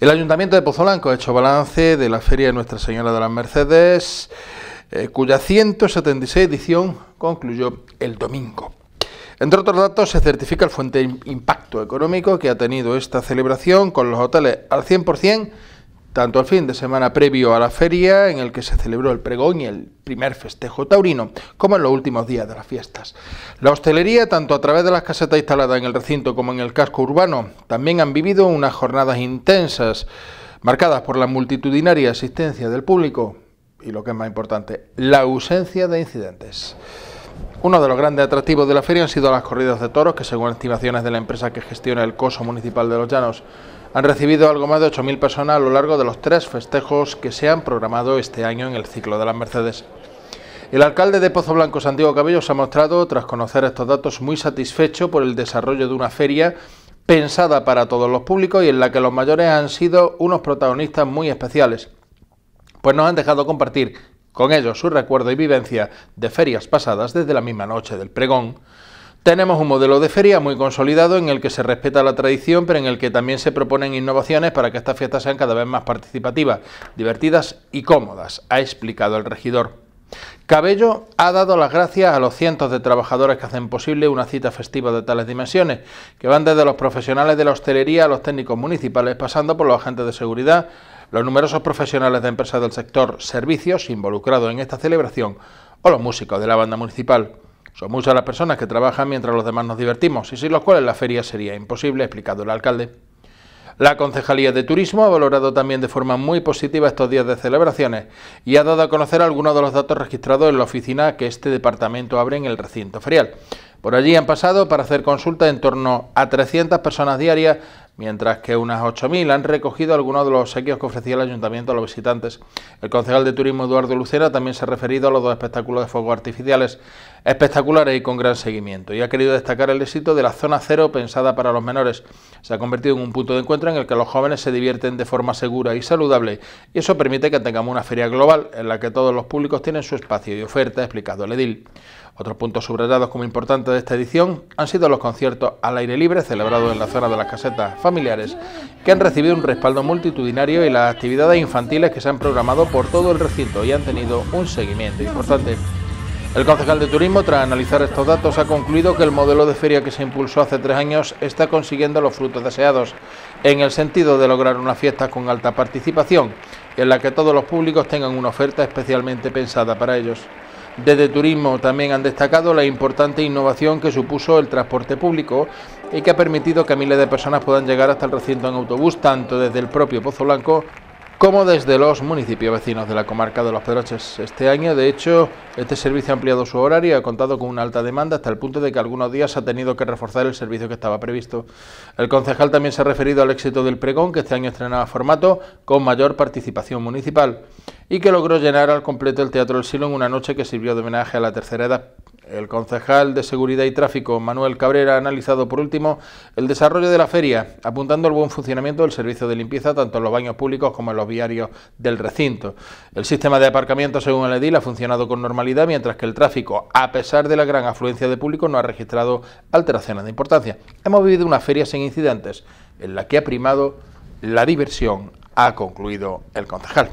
El Ayuntamiento de Pozolanco ha hecho balance de la Feria de Nuestra Señora de las Mercedes, eh, cuya 176 edición concluyó el domingo. Entre otros datos, se certifica el fuente impacto económico que ha tenido esta celebración con los hoteles al 100% tanto al fin de semana previo a la feria, en el que se celebró el pregón y el primer festejo taurino, como en los últimos días de las fiestas. La hostelería, tanto a través de las casetas instaladas en el recinto como en el casco urbano, también han vivido unas jornadas intensas, marcadas por la multitudinaria asistencia del público y, lo que es más importante, la ausencia de incidentes. Uno de los grandes atractivos de la feria han sido las corridas de toros, que según estimaciones de la empresa que gestiona el coso municipal de Los Llanos, han recibido algo más de 8.000 personas a lo largo de los tres festejos que se han programado este año en el ciclo de las Mercedes. El alcalde de Pozo Blanco, Santiago Cabello, se ha mostrado, tras conocer estos datos, muy satisfecho por el desarrollo de una feria pensada para todos los públicos y en la que los mayores han sido unos protagonistas muy especiales, pues nos han dejado compartir con ello su recuerdo y vivencia de ferias pasadas desde la misma noche del pregón, tenemos un modelo de feria muy consolidado en el que se respeta la tradición, pero en el que también se proponen innovaciones para que estas fiestas sean cada vez más participativas, divertidas y cómodas, ha explicado el regidor. Cabello ha dado las gracias a los cientos de trabajadores que hacen posible una cita festiva de tales dimensiones, que van desde los profesionales de la hostelería a los técnicos municipales, pasando por los agentes de seguridad, los numerosos profesionales de empresas del sector servicios involucrados en esta celebración o los músicos de la banda municipal. Son muchas las personas que trabajan mientras los demás nos divertimos y sin los cuales la feria sería imposible, ha explicado el alcalde. La Concejalía de Turismo ha valorado también de forma muy positiva estos días de celebraciones y ha dado a conocer algunos de los datos registrados en la oficina que este departamento abre en el recinto ferial. Por allí han pasado para hacer consulta en torno a 300 personas diarias mientras que unas 8.000 han recogido algunos de los obsequios que ofrecía el ayuntamiento a los visitantes. El concejal de turismo Eduardo Lucera también se ha referido a los dos espectáculos de fuegos artificiales espectaculares y con gran seguimiento, y ha querido destacar el éxito de la zona cero pensada para los menores. Se ha convertido en un punto de encuentro en el que los jóvenes se divierten de forma segura y saludable, y eso permite que tengamos una feria global en la que todos los públicos tienen su espacio y oferta, explicado el edil. Otros puntos subrayados como importantes de esta edición han sido los conciertos al aire libre celebrados en la zona de las casetas familiares que han recibido un respaldo multitudinario y las actividades infantiles que se han programado por todo el recinto y han tenido un seguimiento importante. El concejal de Turismo, tras analizar estos datos, ha concluido que el modelo de feria que se impulsó hace tres años está consiguiendo los frutos deseados, en el sentido de lograr una fiesta con alta participación, en la que todos los públicos tengan una oferta especialmente pensada para ellos. Desde Turismo también han destacado la importante innovación que supuso el transporte público y que ha permitido que miles de personas puedan llegar hasta el recinto en autobús, tanto desde el propio Pozo Blanco como desde los municipios vecinos de la comarca de Los Pedroches. Este año, de hecho, este servicio ha ampliado su horario y ha contado con una alta demanda hasta el punto de que algunos días ha tenido que reforzar el servicio que estaba previsto. El concejal también se ha referido al éxito del pregón, que este año estrenaba formato con mayor participación municipal y que logró llenar al completo el Teatro del Silo en una noche que sirvió de homenaje a la tercera edad. El concejal de Seguridad y Tráfico, Manuel Cabrera, ha analizado por último el desarrollo de la feria, apuntando al buen funcionamiento del servicio de limpieza tanto en los baños públicos como en los viarios del recinto. El sistema de aparcamiento, según el edil, ha funcionado con normalidad, mientras que el tráfico, a pesar de la gran afluencia de público, no ha registrado alteraciones de importancia. Hemos vivido una feria sin incidentes, en la que ha primado la diversión, ha concluido el concejal.